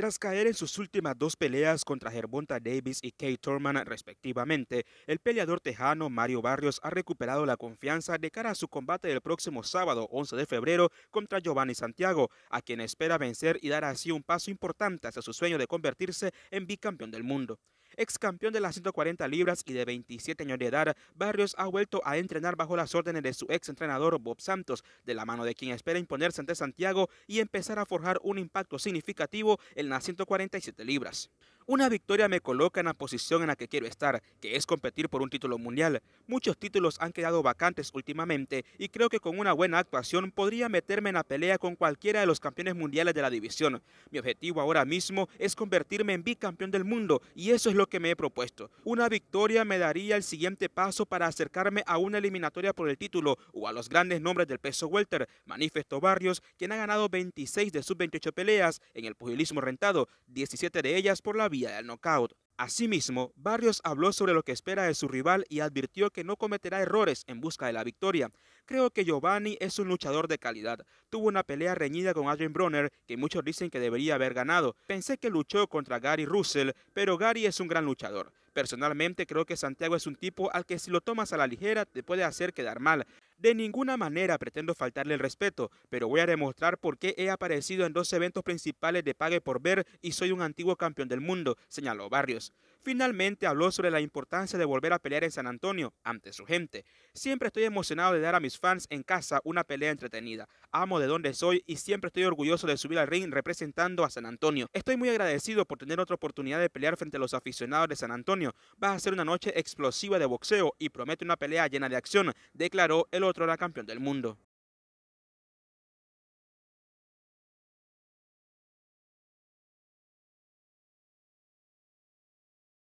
Tras caer en sus últimas dos peleas contra Gervonta Davis y Kate Thurman respectivamente, el peleador tejano Mario Barrios ha recuperado la confianza de cara a su combate del próximo sábado 11 de febrero contra Giovanni Santiago, a quien espera vencer y dar así un paso importante hacia su sueño de convertirse en bicampeón del mundo ex campeón de las 140 libras y de 27 años de edad, Barrios ha vuelto a entrenar bajo las órdenes de su ex entrenador Bob Santos, de la mano de quien espera imponerse ante Santiago y empezar a forjar un impacto significativo en las 147 libras. Una victoria me coloca en la posición en la que quiero estar, que es competir por un título mundial. Muchos títulos han quedado vacantes últimamente y creo que con una buena actuación podría meterme en la pelea con cualquiera de los campeones mundiales de la división. Mi objetivo ahora mismo es convertirme en bicampeón del mundo y eso es lo que me he propuesto. Una victoria me daría el siguiente paso para acercarme a una eliminatoria por el título o a los grandes nombres del peso welter, manifestó Barrios, quien ha ganado 26 de sus 28 peleas en el pugilismo rentado, 17 de ellas por la vía del knockout. Asimismo, Barrios habló sobre lo que espera de su rival y advirtió que no cometerá errores en busca de la victoria. Creo que Giovanni es un luchador de calidad. Tuvo una pelea reñida con Adrian Bronner que muchos dicen que debería haber ganado. Pensé que luchó contra Gary Russell, pero Gary es un gran luchador. Personalmente creo que Santiago es un tipo al que si lo tomas a la ligera te puede hacer quedar mal. De ninguna manera pretendo faltarle el respeto, pero voy a demostrar por qué he aparecido en dos eventos principales de Pague por Ver y soy un antiguo campeón del mundo, señaló Barrios. Finalmente habló sobre la importancia de volver a pelear en San Antonio ante su gente. Siempre estoy emocionado de dar a mis fans en casa una pelea entretenida. Amo de donde soy y siempre estoy orgulloso de subir al ring representando a San Antonio. Estoy muy agradecido por tener otra oportunidad de pelear frente a los aficionados de San Antonio. Va a ser una noche explosiva de boxeo y promete una pelea llena de acción, declaró el otro era campeón del mundo.